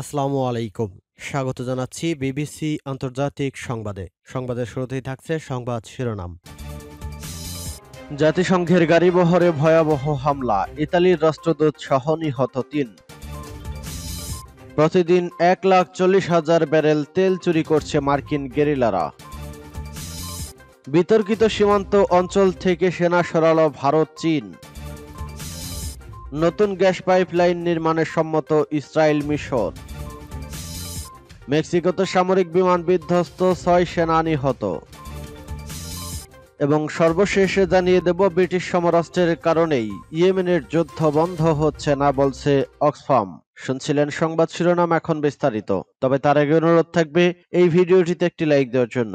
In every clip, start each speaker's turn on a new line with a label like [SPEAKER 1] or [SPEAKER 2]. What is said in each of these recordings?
[SPEAKER 1] আসসালামু আলাইকুম স্বাগত জানাচ্ছি বিবিসি আন্তর্জাতিক সংবাদে সংবাদের শুরুতেই থাকছে সংবাদ শিরোনাম জাতিসংঘের গাড়িবহরে ভয়াবহ হামলা ইতালির রাষ্ট্রদূত সহ নিহত তিন প্রতিদিন এক লাখ চল্লিশ হাজার ব্যারেল তেল চুরি করছে মার্কিন গেরিলারা বিতর্কিত সীমান্ত অঞ্চল থেকে সেনা সরাল ভারত চীন নতুন গ্যাস পাইপলাইন নির্মাণের সম্মত ইসরায়েল মিশর মেক্সিকোতে সামরিক বিমান বিধ্বস্ত ছয় সেনা নিহত এবং সর্বশেষে জানিয়ে দেব ব্রিটিশ সমরাষ্ট্রের কারণেই ইয়েমেনের যুদ্ধ বন্ধ হচ্ছে না বলছে অক্সফার্ম শুনছিলেন সংবাদ শিরোনাম এখন বিস্তারিত তবে তার আগে অনুরোধ থাকবে এই ভিডিওটিতে একটি লাইক দেওয়ার জন্য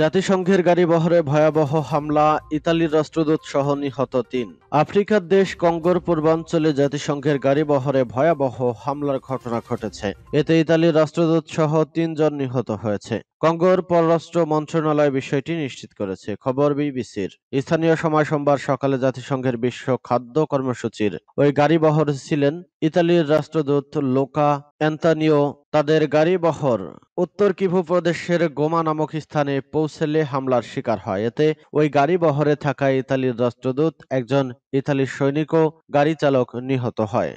[SPEAKER 1] জাতিসংঘের গাড়ি বহরে ভয়াবহ হামলা ইতালির রাষ্ট্রদূত সহ নিহত তিন আফ্রিকার দেশ কঙ্গোর পূর্বাঞ্চলে জাতিসংঘের গাড়ি বহরে ভয়াবহ হামলার ঘটনা ঘটেছে এতে ইতালির রাষ্ট্রদূত সহ তিনজন নিহত হয়েছে কঙ্গোর পররাষ্ট্র মন্ত্রণালয় বিষয়টি নিশ্চিত করেছে খবর বিবিসির স্থানীয় সময় সোমবার সকালে জাতিসংঘের বিশ্ব খাদ্য কর্মসূচির ওই গাড়িবহরে ছিলেন ইতালির রাষ্ট্রদূত লোকা অ্যান্তানিও তাদের গাড়িবহর উত্তর কিভু প্রদেশের গোমা নামক স্থানে পৌঁছলে হামলার শিকার হয় এতে ওই গাড়িবহরে থাকা ইতালির রাষ্ট্রদূত একজন ইতালির সৈনিক ও গাড়ি চালক নিহত হয়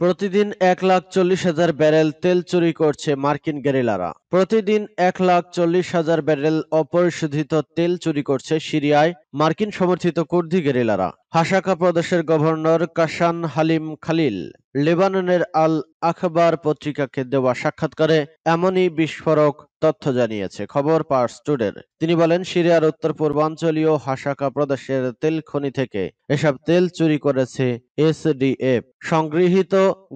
[SPEAKER 1] প্রতিদিন এক লাখ চল্লিশ হাজার ব্যারেল তেল চুরি করছে মার্কিন গেরিলারা প্রতিদিন এক লাখ চল্লিশ হাজার ব্যারেল অপরিশোধিত তেল চুরি করছে সিরিয়ায় মার্কিন সমর্থিত কুর্দি গেরিলারা হাসাকা প্রদেশের গভর্নর কাশান হালিম খালিল লেবাননের আল আখবার পত্রিকাকে দেওয়া সাক্ষাৎকারে এমনই বিস্ফোরক তথ্য জানিয়েছে খবর পার্স টুডের তিনি বলেন সিরিয়ার উত্তর পূর্বাঞ্চলীয় হাসাকা প্রদেশের তেল খনি থেকে এসব তেল চুরি করেছে এসডিএফ সংগৃহীত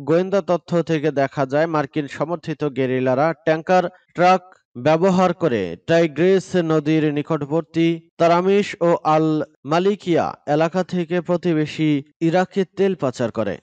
[SPEAKER 1] গোয়েন্দা তথ্য থেকে দেখা যায় মার্কিন সমর্থিত গেরিলারা ট্যাঙ্কার ট্রাক ব্যবহার করে টাইগ্রেস নদীর নিকটবর্তী তারামিশ ও আল মালিকিয়া এলাকা থেকে প্রতিবেশী ইরাকে তেল পাচার করে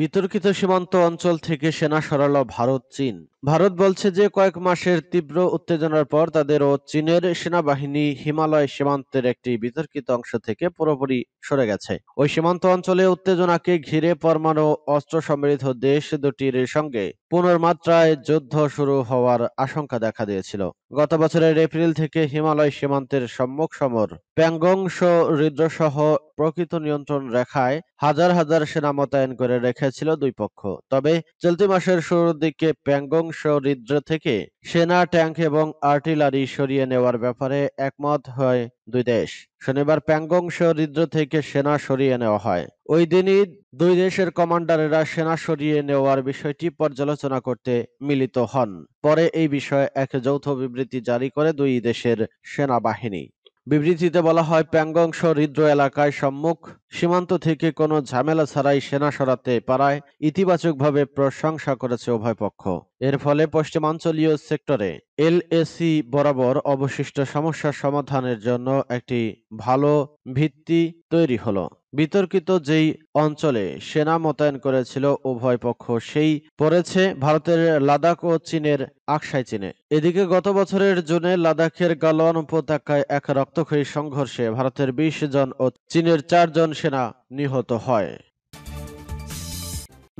[SPEAKER 1] বিতর্কিত সীমান্ত অঞ্চল থেকে সেনা সরাল ভারত চীন ভারত বলছে যে কয়েক মাসের তীব্র উত্তেজনার পর তাদের ও চীনের সেনাবাহিনী হিমালয় সীমান্তের একটি বিতর্কিত অংশ থেকে পুরোপুরি সরে গেছে ওই সীমান্ত অঞ্চলে উত্তেজনাকে ঘিরে পরমাণু অস্ত্র সমৃদ্ধ দেশ দুটির সঙ্গে পুনর্মাত্রায় যুদ্ধ শুরু হওয়ার আশঙ্কা দেখা দিয়েছিল গত বছরের এপ্রিল থেকে হিমালয় সীমান্তের সম্মুখ সমর প্যাংগংস হৃদ্রসহ প্রকৃত নিয়ন্ত্রণ রেখায় হাজার হাজার সেনা মোতায়েন করে রেখেছিল দুই পক্ষ তবে চলতি মাসের শুরুর দিকে প্যাংগংস হৃদ্র থেকে সেনা ট্যাঙ্ক এবং আর্টিলারি সরিয়ে নেওয়ার ব্যাপারে একমত হয় দুই দেশ শনিবার প্যাংগং সরিদ্র থেকে সেনা সরিয়ে নেওয়া হয় ওই দিনই দুই দেশের কমান্ডারেরা সেনা সরিয়ে নেওয়ার বিষয়টি পর্যালোচনা করতে মিলিত হন পরে এই বিষয়ে এক যৌথ বিবৃতি জারি করে দুই দেশের সেনাবাহিনী বিবৃতিতে বলা হয় প্যাংগংশ হৃদ্র এলাকায় সম্মুখ সীমান্ত থেকে কোনো ঝামেলা ছাড়াই সেনা সরাতে পারায় ইতিবাচকভাবে প্রশংসা করেছে উভয় পক্ষ এর ফলে পশ্চিমাঞ্চলীয় সেক্টরে এলএসি বরাবর অবশিষ্ট সমস্যা সমাধানের জন্য একটি ভালো ভিত্তি তৈরি হলো বিতর্কিত যেই অঞ্চলে সেনা মোতায়েন করেছিল উভয় পক্ষ সেই পড়েছে ভারতের লাদাখ ও চীনের আকসাই চীনে এদিকে গত বছরের জুনে লাদাখের গালওয়ান উপত্যকায় এক রক্তক্ষয়ী সংঘর্ষে ভারতের বিশ জন ও চীনের চারজন সেনা নিহত হয়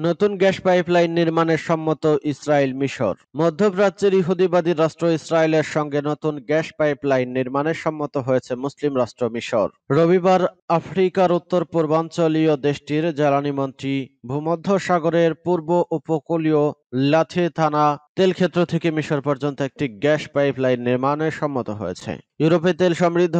[SPEAKER 1] নতুন গ্যাস পাইপলাইন নির্মাণের সম্মত ইসরায়েল মিশর মধ্যপ্রাচ্যের ইহুদিবাদী রাষ্ট্র ইসরায়েলের সঙ্গে নতুন গ্যাস পাইপলাইন নির্মাণে সম্মত হয়েছে মুসলিম রাষ্ট্র মিশর রবিবার আফ্রিকার উত্তর পূর্বাঞ্চলীয় দেশটির জ্বালানি মন্ত্রী ভূমধ্যসাগরের পূর্ব উপকূলীয় লাথি থানা তেলক্ষেত্র থেকে মিশর পর্যন্ত একটি গ্যাস পাইপলাইন নির্মাণে সম্মত হয়েছে ইউরোপে তেল সমৃদ্ধ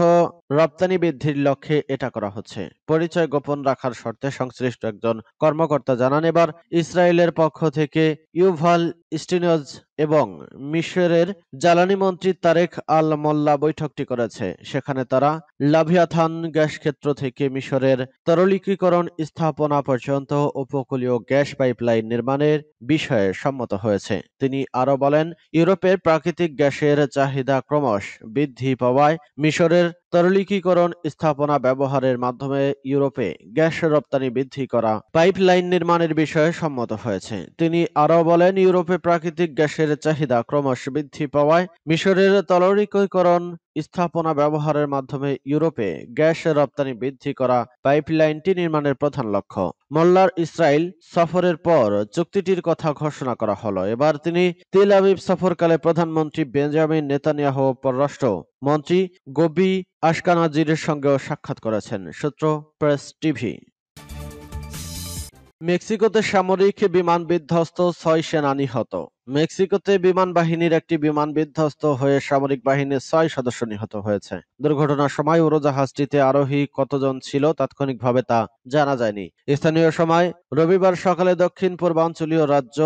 [SPEAKER 1] রপ্তানি বৃদ্ধির লক্ষ্যে এটা করা হচ্ছে পরিচয় গোপন রাখার শর্তে সংশ্লিষ্ট একজন কর্মকর্তা জানান এবার ইসরায়েলের পক্ষ থেকে ইউভাল স্টিনজ এবং মিশরের জ্বালানি মন্ত্রী তারেক আল মোল্লা বৈঠকটি করেছে সেখানে তারা লাভিয়াথান গ্যাস ক্ষেত্র থেকে মিশরের তরলিকীকরণ স্থাপনা পর্যন্ত উপকূলীয় গ্যাস পাইপলাইন নির্মাণের বিষয়ে সম্মত হয়েছে তিনি আরও বলেন ইউরোপের প্রাকৃতিক গ্যাসের চাহিদা ক্রমশ বৃদ্ধি পাওয়ায় মিশরের তরলীকীকরণ স্থাপনা ব্যবহারের মাধ্যমে ইউরোপে গ্যাস রপ্তানি বৃদ্ধি করা পাইপলাইন নির্মাণের বিষয়ে সম্মত হয়েছে তিনি আরও বলেন ইউরোপে প্রাকৃতিক গ্যাসের চাহিদা ক্রমশ বৃদ্ধি পাওয়ায় মিশরের তরলীকীকরণ স্থাপনা ব্যবহারের মাধ্যমে ইউরোপে গ্যাস রপ্তানি বৃদ্ধি করা পাইপলাইনটি নির্মাণের প্রধান লক্ষ্য মোল্লার ইসরায়েল সফরের পর চুক্তিটির কথা ঘোষণা করা হলো এবার তিনি তেল আবিব সফরকালে প্রধানমন্ত্রী বেঞ্জামিন নেতানিয়াহ পররাষ্ট্র মন্ত্রী গোবি আশকানাজির সঙ্গেও সাক্ষাৎ করেছেন সূত্র প্রেস টিভি মেক্সিকোতে সামরিক বিমান বিধ্বস্ত ছয় সেনা নিহত মেক্সিকোতে বিমান বাহিনীর একটি বিমান বিধ্বস্ত হয়ে সামরিক বাহিনীর ছয় সদস্য নিহত হয়েছে দুর্ঘটনার সময় উড়োজাহাজটিতে আরোহী কতজন ছিল তাৎক্ষণিকভাবে তা জানা যায়নি স্থানীয় সময় রবিবার সকালে দক্ষিণ পূর্বাঞ্চলীয় রাজ্য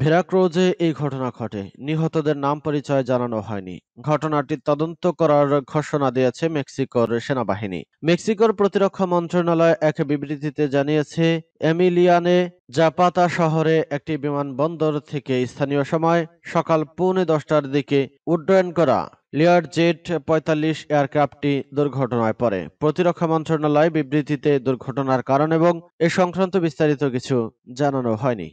[SPEAKER 1] ভেরাক্রোজে এই ঘটনা ঘটে নিহতদের নাম পরিচয় জানানো হয়নি ঘটনাটি তদন্ত করার ঘোষণা দিয়েছে মেক্সিকোর সেনাবাহিনী মেক্সিকোর প্রতিরক্ষা মন্ত্রণালয় এক বিবৃতিতে জানিয়েছে এমিলিয়ানে জাপাতা শহরে একটি বিমানবন্দর থেকে স্থানীয় সময় সকাল পৌনে দশটার দিকে উড্ডয়ন করা লেয়ার জেট পঁয়তাল্লিশ এয়ারক্রাফটটি দুর্ঘটনায় পড়ে প্রতিরক্ষা মন্ত্রণালয় বিবৃতিতে দুর্ঘটনার কারণ এবং এ সংক্রান্ত বিস্তারিত কিছু জানানো হয়নি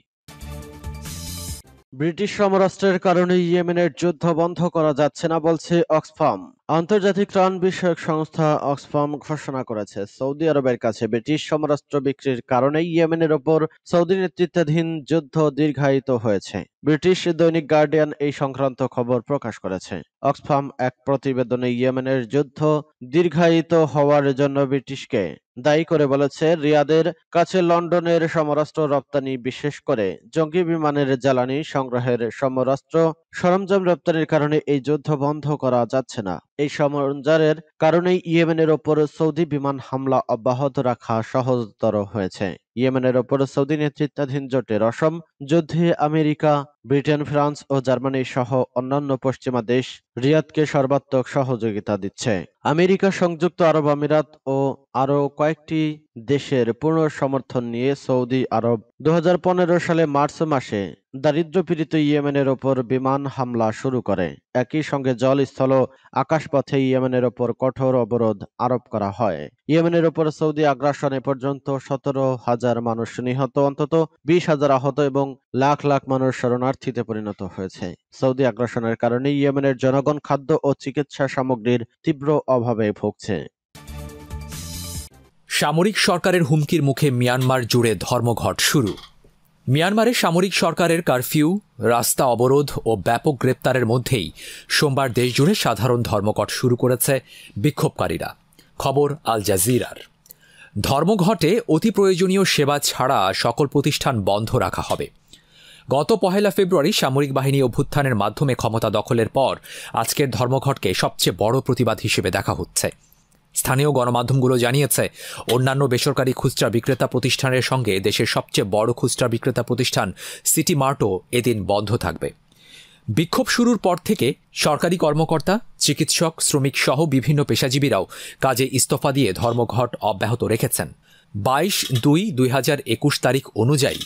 [SPEAKER 1] ব্রিটিশ সমরাস্ত্রের কারণে ইয়েমেনের যুদ্ধ বন্ধ করা যাচ্ছে না বলছে অক্সফাম। আন্তর্জাতিক ত্রাণ বিষয়ক সংস্থা অক্সফাম ঘোষণা করেছে সৌদি আরবের কাছে ব্রিটিশ সমরাস্ত্র বিক্রির কারণে ইয়েমেনের ওপর সৌদি নেতৃত্বাধীন যুদ্ধ দীর্ঘায়িত হয়েছে ব্রিটিশ দৈনিক গার্ডিয়ান এই সংক্রান্ত খবর প্রকাশ করেছে অক্সফাম এক প্রতিবেদনে ইয়েমেনের যুদ্ধ দীর্ঘায়িত হওয়ার জন্য ব্রিটিশকে দায়ী করে বলেছে রিয়াদের কাছে লন্ডনের সমরাস্ত্র রপ্তানি বিশেষ করে জঙ্গি বিমানের জ্বালানি সংগ্রহের সমরাস্ত্র সরঞ্জাম রপ্তানির কারণে এই যুদ্ধ বন্ধ করা যাচ্ছে না এই সমঞ্জারের কারণেই ইয়েমেনের ওপর সৌদি বিমান হামলা অব্যাহত রাখা সহজতর হয়েছে ইয়েমেনের ওপর সৌদি নেতৃত্বাধীন জোটের অসম যুদ্ধে আমেরিকা ব্রিটেন ফ্রান্স ও জার্মানি সহ অন্যান্য পশ্চিমা দেশ রিয়াদকে সর্বাত্মক সহযোগিতা দিচ্ছে আমেরিকা সংযুক্ত আরব আমিরাত ও আরও কয়েকটি দেশের পূর্ণ সমর্থন নিয়ে সৌদি আরব দু সালে মার্চ মাসে দারিদ্রপীড়িত ইয়েমেনের ওপর বিমান হামলা শুরু করে একই সঙ্গে জল স্থল আকাশপথে ইয়েমেনের ওপর কঠোর অবরোধ আরোপ করা হয় ইয়েমেনের উপর সৌদি আগ্রাসনে পর্যন্ত সতেরো হাজার মানুষ নিহত অন্তত বিশ হাজার আহত এবং লাখ লাখ মানুষ শরণার্থীতে পরিণত হয়েছে সৌদি আগ্রাসনের কারণে ইয়েমেনের জনগণ খাদ্য ও চিকিৎসা সামগ্রীর তীব্র অভাবে ভুগছে
[SPEAKER 2] সামরিক সরকারের হুমকির মুখে মিয়ানমার জুড়ে ধর্মঘট শুরু মিয়ানমারে সামরিক সরকারের কারফিউ রাস্তা অবরোধ ও ব্যাপক গ্রেপ্তারের মধ্যেই সোমবার দেশজুড়ে সাধারণ ধর্মঘট শুরু করেছে বিক্ষোভকারীরা খবর আল জাজিরার ধর্মঘটে অতি প্রয়োজনীয় সেবা ছাড়া সকল প্রতিষ্ঠান বন্ধ রাখা হবে গত পহেলা ফেব্রুয়ারি সামরিক বাহিনী অভ্যুত্থানের মাধ্যমে ক্ষমতা দখলের পর আজকের ধর্মঘটকে সবচেয়ে বড় প্রতিবাদ হিসেবে দেখা হচ্ছে স্থানীয় গণমাধ্যমগুলো জানিয়েছে অন্যান্য বেসরকারি খুচরা বিক্রেতা প্রতিষ্ঠানের সঙ্গে দেশের সবচেয়ে বড় খুচরা বিক্রেতা প্রতিষ্ঠান সিটি মার্টও এদিন বন্ধ থাকবে বিক্ষোভ শুরুর পর থেকে সরকারি কর্মকর্তা চিকিৎসক শ্রমিক সহ বিভিন্ন পেশাজীবীরাও কাজে ইস্তফা দিয়ে ধর্মঘট অব্যাহত রেখেছেন বাইশ দুই দুই হাজার একুশ তারিখ অনুযায়ী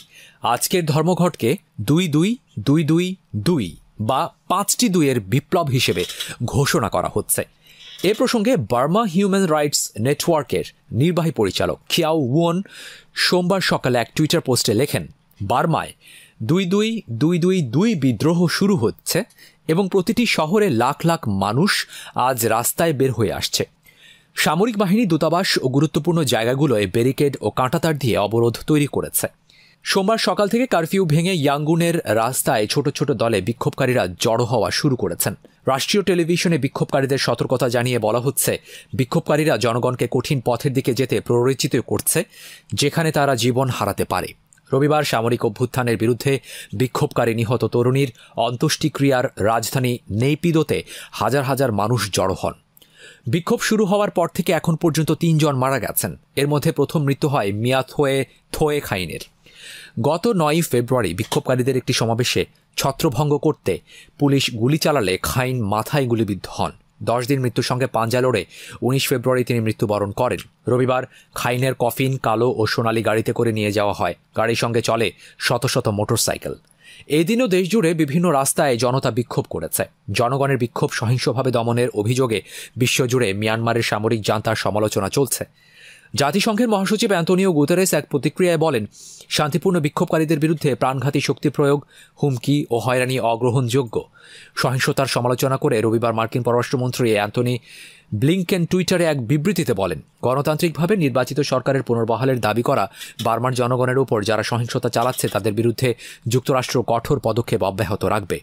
[SPEAKER 2] আজকের ধর্মঘটকে দুই দুই দুই দুই দুই বা পাঁচটি দুইয়ের বিপ্লব হিসেবে ঘোষণা করা হচ্ছে এ প্রসঙ্গে বার্মা হিউম্যান রাইটস নেটওয়ার্কের নির্বাহী পরিচালক খিয়াও ওয়ন সোমবার সকালে এক টুইটার পোস্টে লেখেন বার্মায় দুই দুই দুই দুই দুই বিদ্রোহ শুরু হচ্ছে এবং প্রতিটি শহরে লাখ লাখ মানুষ আজ রাস্তায় বের হয়ে আসছে সামরিক বাহিনী দূতাবাস ও গুরুত্বপূর্ণ জায়গাগুলোয় ব্যারিকেড ও কাঁটাতার দিয়ে অবরোধ তৈরি করেছে সোমবার সকাল থেকে কারফিউ ভেঙে ইয়াঙ্গুনের রাস্তায় ছোট ছোট দলে বিক্ষোভকারীরা জড়ো হওয়া শুরু করেছেন রাষ্ট্রীয় টেলিভিশনে বিক্ষোভকারীদের সতর্কতা জানিয়ে বলা হচ্ছে বিক্ষোভকারীরা জনগণকে কঠিন পথের দিকে যেতে প্ররোচিত করছে যেখানে তারা জীবন হারাতে পারে রবিবার সামরিক অভ্যুত্থানের বিরুদ্ধে বিক্ষোভকারী নিহত তরুণীর অন্ত্যেষ্টিক্রিয়ার রাজধানী নেইপিদোতে হাজার হাজার মানুষ জড়ো হন বিক্ষোভ শুরু হওয়ার পর থেকে এখন পর্যন্ত তিনজন মারা গেছেন এর মধ্যে প্রথম মৃত্যু হয় মিয়াথোয়ে থোয়ে থোয়ে খাইনের গত নয়ই ফেব্রুয়ারি বিক্ষোভকারীদের একটি সমাবেশে ছত্রভঙ্গ করতে পুলিশ গুলি চালালে খাইন মাথায় গুলিবিদ্ধ হন দশ দিন মৃত্যুর সঙ্গে পাঞ্জা লড়ে উনিশ ফেব্রুয়ারি তিনি মৃত্যুবরণ করেন রবিবার খাইনের কফিন কালো ও সোনালি গাড়িতে করে নিয়ে যাওয়া হয় গাড়ির সঙ্গে চলে শত শত মোটরসাইকেল এই দিনও দেশজুড়ে বিভিন্ন রাস্তায় জনতা বিক্ষোভ করেছে জনগণের বিক্ষোভ সহিংসভাবে দমনের অভিযোগে বিশ্বজুড়ে মিয়ানমারের সামরিক জান্তার সমালোচনা চলছে জাতিসংঘের মহাসচিব অ্যান্তোনিও গুতারেস এক প্রতিক্রিয়ায় বলেন শান্তিপূর্ণ বিক্ষোভকারীদের বিরুদ্ধে প্রাণঘাতী শক্তি প্রয়োগ হুমকি ও হয়রানি অগ্রহণযোগ্য সহিংসতার সমালোচনা করে রবিবার মার্কিন পররাষ্ট্রমন্ত্রী অ্যান্তনি ব্লিংকেন টুইটারে এক বিবৃতিতে বলেন গণতান্ত্রিকভাবে নির্বাচিত সরকারের পুনর্বহালের দাবি করা বার্মার জনগণের উপর যারা সহিংসতা চালাচ্ছে তাদের বিরুদ্ধে যুক্তরাষ্ট্র কঠোর পদক্ষেপ অব্যাহত রাখবে